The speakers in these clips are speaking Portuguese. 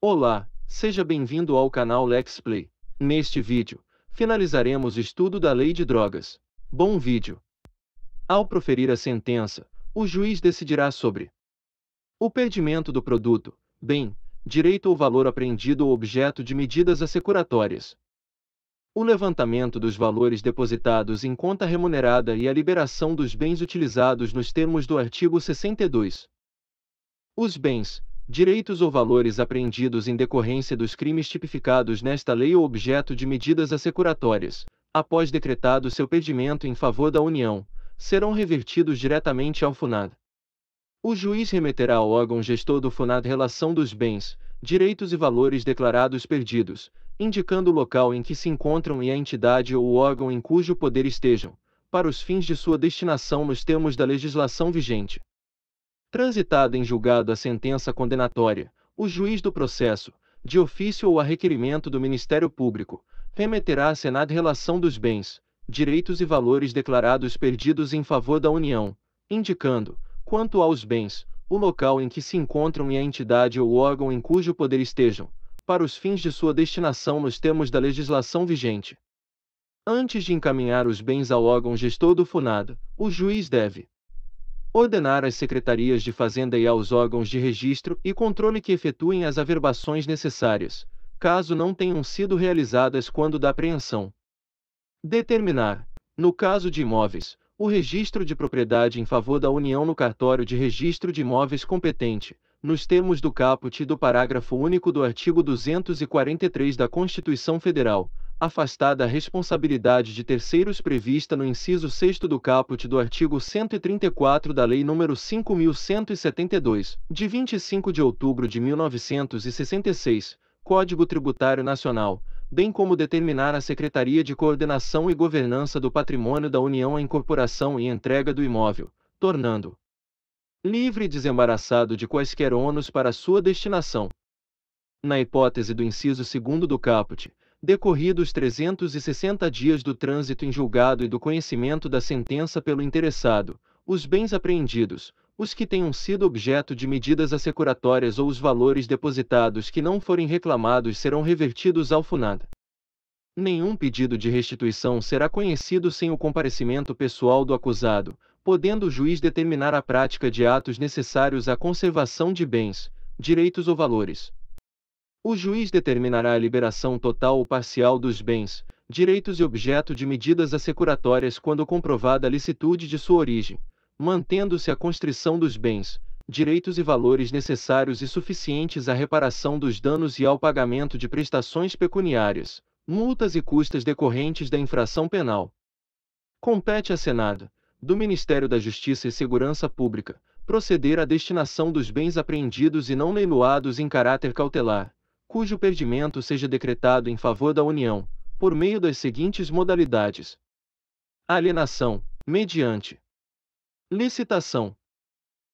Olá, seja bem-vindo ao canal Lexplay. Neste vídeo, finalizaremos estudo da lei de drogas. Bom vídeo! Ao proferir a sentença, o juiz decidirá sobre o perdimento do produto, bem, direito ou valor apreendido ou objeto de medidas assecuratórias, o levantamento dos valores depositados em conta remunerada e a liberação dos bens utilizados nos termos do artigo 62. Os bens, direitos ou valores apreendidos em decorrência dos crimes tipificados nesta lei ou objeto de medidas assecuratórias, após decretado seu pedimento em favor da União, serão revertidos diretamente ao FUNAD. O juiz remeterá ao órgão gestor do FUNAD relação dos bens, direitos e valores declarados perdidos, indicando o local em que se encontram e a entidade ou o órgão em cujo poder estejam, para os fins de sua destinação nos termos da legislação vigente. Transitada em julgado a sentença condenatória, o juiz do processo, de ofício ou a requerimento do Ministério Público, remeterá à Senado relação dos bens, direitos e valores declarados perdidos em favor da União, indicando, quanto aos bens, o local em que se encontram e a entidade ou órgão em cujo poder estejam, para os fins de sua destinação nos termos da legislação vigente. Antes de encaminhar os bens ao órgão gestor do FUNAD, o juiz deve ordenar às secretarias de Fazenda e aos órgãos de registro e controle que efetuem as averbações necessárias, caso não tenham sido realizadas quando da apreensão. Determinar, no caso de imóveis, o registro de propriedade em favor da União no cartório de registro de imóveis competente, nos termos do caput e do parágrafo único do artigo 243 da Constituição Federal, afastada a responsabilidade de terceiros prevista no inciso 6 do caput do artigo 134 da Lei nº 5172, de 25 de outubro de 1966, Código Tributário Nacional, bem como determinar à Secretaria de Coordenação e Governança do Patrimônio da União a incorporação e entrega do imóvel, tornando livre e desembaraçado de quaisquer ônus para sua destinação. Na hipótese do inciso 2 do caput, decorridos 360 dias do trânsito em julgado e do conhecimento da sentença pelo interessado, os bens apreendidos, os que tenham sido objeto de medidas assecuratórias ou os valores depositados que não forem reclamados serão revertidos ao FUNAD. Nenhum pedido de restituição será conhecido sem o comparecimento pessoal do acusado, podendo o juiz determinar a prática de atos necessários à conservação de bens, direitos ou valores. O juiz determinará a liberação total ou parcial dos bens, direitos e objeto de medidas assecuratórias quando comprovada a licitude de sua origem, mantendo-se a constrição dos bens, direitos e valores necessários e suficientes à reparação dos danos e ao pagamento de prestações pecuniárias, multas e custas decorrentes da infração penal. Compete a Senado, do Ministério da Justiça e Segurança Pública, proceder à destinação dos bens apreendidos e não leiloados em caráter cautelar cujo perdimento seja decretado em favor da União, por meio das seguintes modalidades: alienação, mediante licitação,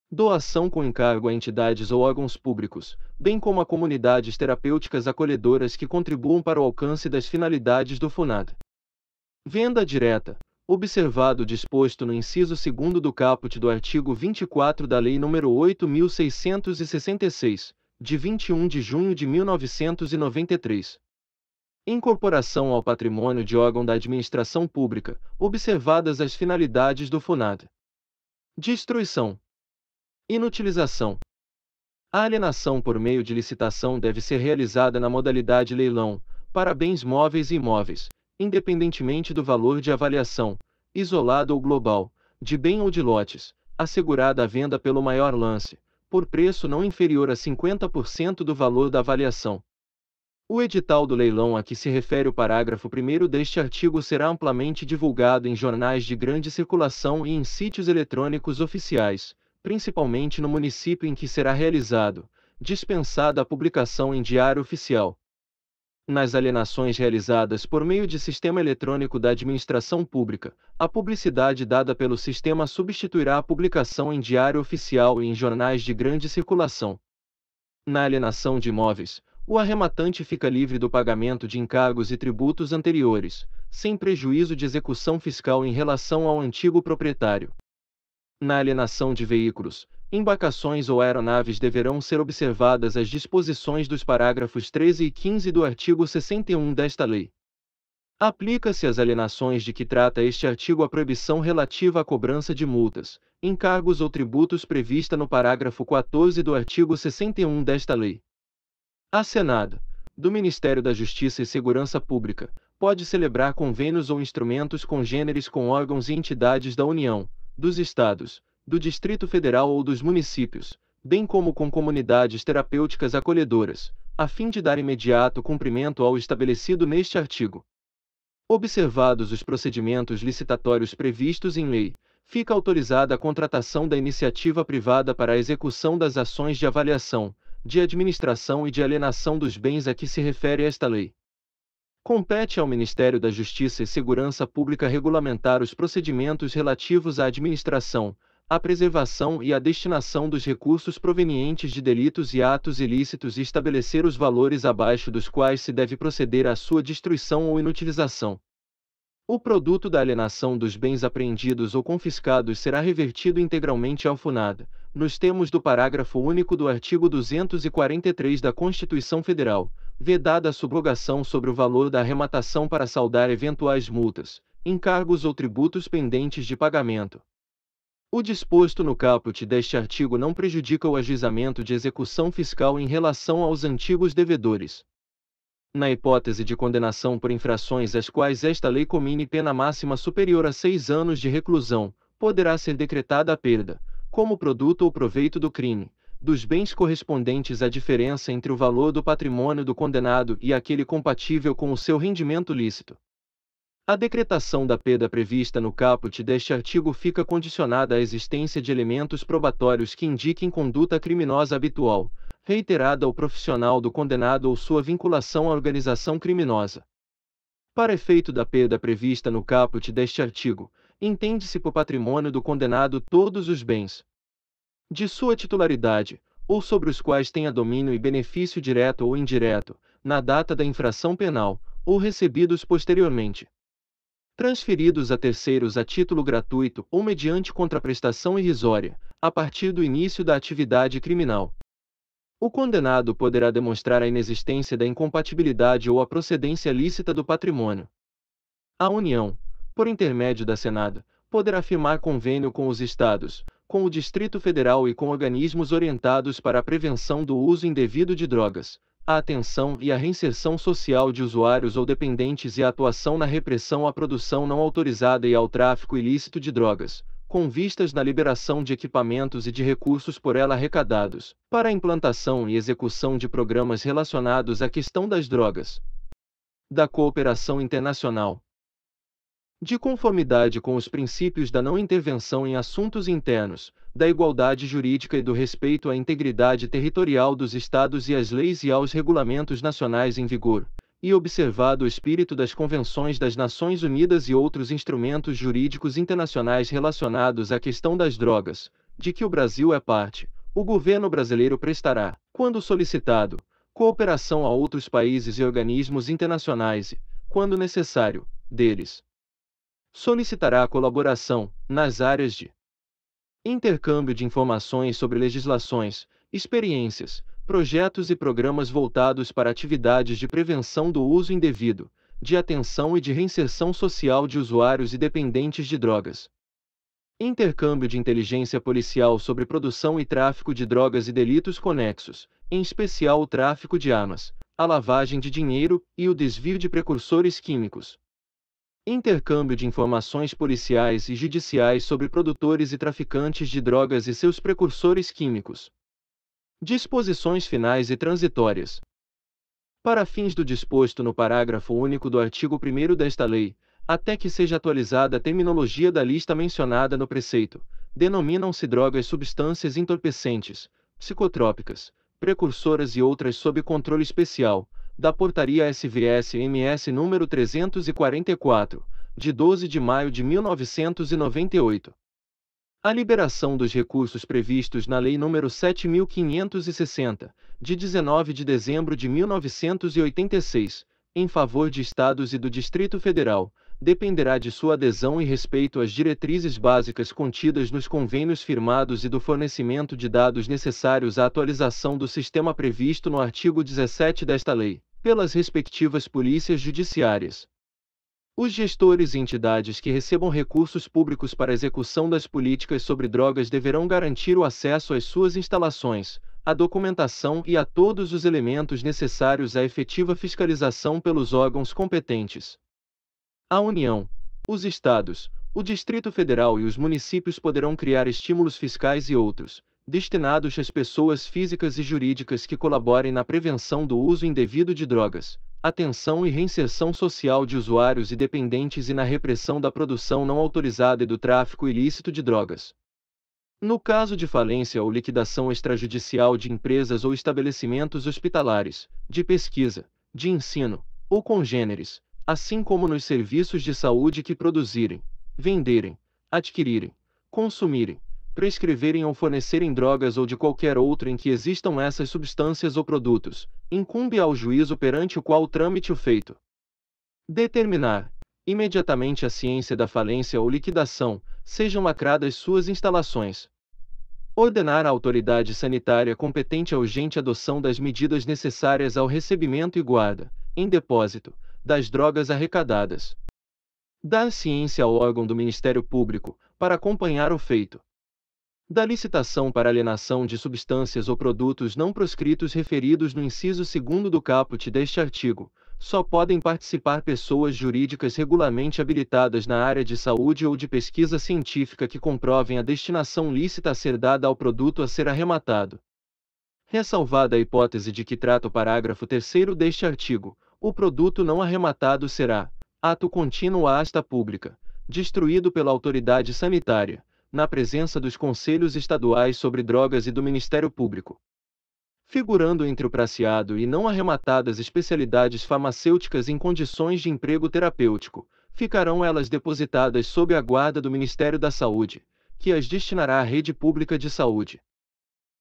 doação com encargo a entidades ou órgãos públicos, bem como a comunidades terapêuticas acolhedoras que contribuam para o alcance das finalidades do FUNAD. Venda direta, observado o disposto no inciso 2 do caput do artigo 24 da Lei nº 8666, de 21 de junho de 1993. Incorporação ao patrimônio de órgão da administração pública, observadas as finalidades do FUNAD. Destruição. Inutilização. A alienação por meio de licitação deve ser realizada na modalidade leilão, para bens móveis e imóveis, independentemente do valor de avaliação, isolado ou global, de bem ou de lotes, assegurada a venda pelo maior lance, por preço não inferior a 50% do valor da avaliação. O edital do leilão a que se refere o parágrafo 1 deste artigo será amplamente divulgado em jornais de grande circulação e em sítios eletrônicos oficiais, principalmente no município em que será realizado, dispensada a publicação em diário oficial nas alienações realizadas por meio de sistema eletrônico da administração pública, a publicidade dada pelo sistema substituirá a publicação em diário oficial e em jornais de grande circulação. Na alienação de imóveis, o arrematante fica livre do pagamento de encargos e tributos anteriores, sem prejuízo de execução fiscal em relação ao antigo proprietário. Na alienação de veículos, embarcações ou aeronaves deverão ser observadas as disposições dos parágrafos 13 e 15 do artigo 61 desta lei. Aplica-se às alienações de que trata este artigo a proibição relativa à cobrança de multas, encargos ou tributos prevista no parágrafo 14 do artigo 61 desta lei. A Senada, do Ministério da Justiça e Segurança Pública, pode celebrar convênios ou instrumentos congêneres com órgãos e entidades da União, dos Estados, do Distrito Federal ou dos municípios, bem como com comunidades terapêuticas acolhedoras, a fim de dar imediato cumprimento ao estabelecido neste artigo. Observados os procedimentos licitatórios previstos em lei, fica autorizada a contratação da iniciativa privada para a execução das ações de avaliação, de administração e de alienação dos bens a que se refere esta lei. Compete ao Ministério da Justiça e Segurança Pública regulamentar os procedimentos relativos à administração, a preservação e a destinação dos recursos provenientes de delitos e atos ilícitos e estabelecer os valores abaixo dos quais se deve proceder à sua destruição ou inutilização. O produto da alienação dos bens apreendidos ou confiscados será revertido integralmente ao FUNAD, nos termos do parágrafo único do artigo 243 da Constituição Federal, vedada a subrogação sobre o valor da arrematação para saldar eventuais multas, encargos ou tributos pendentes de pagamento. O disposto no caput deste artigo não prejudica o ajuizamento de execução fiscal em relação aos antigos devedores. Na hipótese de condenação por infrações às quais esta lei comine pena máxima superior a seis anos de reclusão, poderá ser decretada a perda, como produto ou proveito do crime, dos bens correspondentes à diferença entre o valor do patrimônio do condenado e aquele compatível com o seu rendimento lícito. A decretação da pena prevista no caput deste artigo fica condicionada à existência de elementos probatórios que indiquem conduta criminosa habitual, reiterada ao profissional do condenado ou sua vinculação à organização criminosa. Para efeito da pena prevista no caput deste artigo, entende-se por patrimônio do condenado todos os bens de sua titularidade, ou sobre os quais tenha domínio e benefício direto ou indireto, na data da infração penal, ou recebidos posteriormente transferidos a terceiros a título gratuito ou mediante contraprestação irrisória, a partir do início da atividade criminal. O condenado poderá demonstrar a inexistência da incompatibilidade ou a procedência lícita do patrimônio. A União, por intermédio da Senada, poderá firmar convênio com os Estados, com o Distrito Federal e com organismos orientados para a prevenção do uso indevido de drogas, a atenção e a reinserção social de usuários ou dependentes e a atuação na repressão à produção não autorizada e ao tráfico ilícito de drogas, com vistas na liberação de equipamentos e de recursos por ela arrecadados, para a implantação e execução de programas relacionados à questão das drogas. Da cooperação internacional, de conformidade com os princípios da não intervenção em assuntos internos, da igualdade jurídica e do respeito à integridade territorial dos Estados e às leis e aos regulamentos nacionais em vigor, e observado o espírito das convenções das Nações Unidas e outros instrumentos jurídicos internacionais relacionados à questão das drogas, de que o Brasil é parte, o governo brasileiro prestará, quando solicitado, cooperação a outros países e organismos internacionais e, quando necessário, deles solicitará a colaboração nas áreas de intercâmbio de informações sobre legislações, experiências, projetos e programas voltados para atividades de prevenção do uso indevido, de atenção e de reinserção social de usuários e dependentes de drogas. Intercâmbio de inteligência policial sobre produção e tráfico de drogas e delitos conexos, em especial o tráfico de armas, a lavagem de dinheiro e o desvio de precursores químicos intercâmbio de informações policiais e judiciais sobre produtores e traficantes de drogas e seus precursores químicos. Disposições finais e transitórias. Para fins do disposto no parágrafo único do artigo 1 desta lei, até que seja atualizada a terminologia da lista mencionada no preceito, denominam-se drogas substâncias entorpecentes, psicotrópicas, precursoras e outras sob controle especial, da Portaria SVS-MS número 344, de 12 de maio de 1998. A liberação dos recursos previstos na Lei nº 7560, de 19 de dezembro de 1986, em favor de estados e do Distrito Federal, dependerá de sua adesão e respeito às diretrizes básicas contidas nos convênios firmados e do fornecimento de dados necessários à atualização do sistema previsto no artigo 17 desta lei, pelas respectivas polícias judiciárias. Os gestores e entidades que recebam recursos públicos para execução das políticas sobre drogas deverão garantir o acesso às suas instalações, à documentação e a todos os elementos necessários à efetiva fiscalização pelos órgãos competentes. A União, os Estados, o Distrito Federal e os municípios poderão criar estímulos fiscais e outros, destinados às pessoas físicas e jurídicas que colaborem na prevenção do uso indevido de drogas, atenção e reinserção social de usuários e dependentes e na repressão da produção não autorizada e do tráfico ilícito de drogas. No caso de falência ou liquidação extrajudicial de empresas ou estabelecimentos hospitalares, de pesquisa, de ensino, ou congêneres, assim como nos serviços de saúde que produzirem, venderem, adquirirem, consumirem, prescreverem ou fornecerem drogas ou de qualquer outro em que existam essas substâncias ou produtos, incumbe ao juízo perante o qual trâmite o feito. Determinar, imediatamente a ciência da falência ou liquidação, sejam lacradas suas instalações. Ordenar à autoridade sanitária competente a urgente adoção das medidas necessárias ao recebimento e guarda, em depósito, das drogas arrecadadas. dá ciência ao órgão do Ministério Público para acompanhar o feito. Da licitação para alienação de substâncias ou produtos não proscritos referidos no inciso segundo do caput deste artigo, só podem participar pessoas jurídicas regularmente habilitadas na área de saúde ou de pesquisa científica que comprovem a destinação lícita a ser dada ao produto a ser arrematado. Ressalvada a hipótese de que trata o parágrafo 3 deste artigo, o produto não arrematado será, ato contínuo à asta pública, destruído pela autoridade sanitária, na presença dos Conselhos Estaduais sobre Drogas e do Ministério Público. Figurando entre o praciado e não arrematadas especialidades farmacêuticas em condições de emprego terapêutico, ficarão elas depositadas sob a guarda do Ministério da Saúde, que as destinará à rede pública de saúde.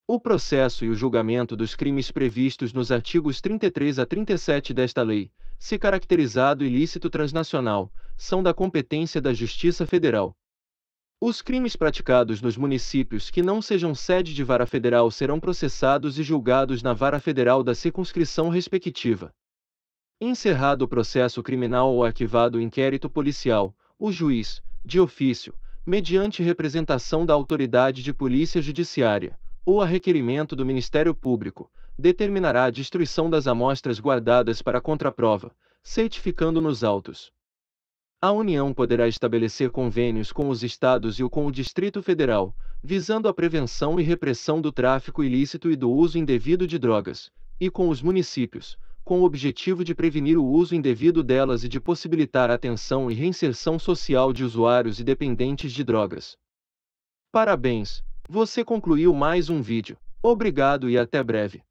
O processo e o julgamento dos crimes previstos nos artigos 33 a 37 desta lei, se caracterizado ilícito transnacional, são da competência da Justiça Federal. Os crimes praticados nos municípios que não sejam sede de vara federal serão processados e julgados na vara federal da circunscrição respectiva. Encerrado o processo criminal ou arquivado o inquérito policial, o juiz, de ofício, mediante representação da autoridade de polícia judiciária, ou a requerimento do Ministério Público, determinará a destruição das amostras guardadas para contraprova, certificando nos autos. A União poderá estabelecer convênios com os estados e o com o Distrito Federal, visando a prevenção e repressão do tráfico ilícito e do uso indevido de drogas, e com os municípios, com o objetivo de prevenir o uso indevido delas e de possibilitar a atenção e reinserção social de usuários e dependentes de drogas. Parabéns, você concluiu mais um vídeo. Obrigado e até breve.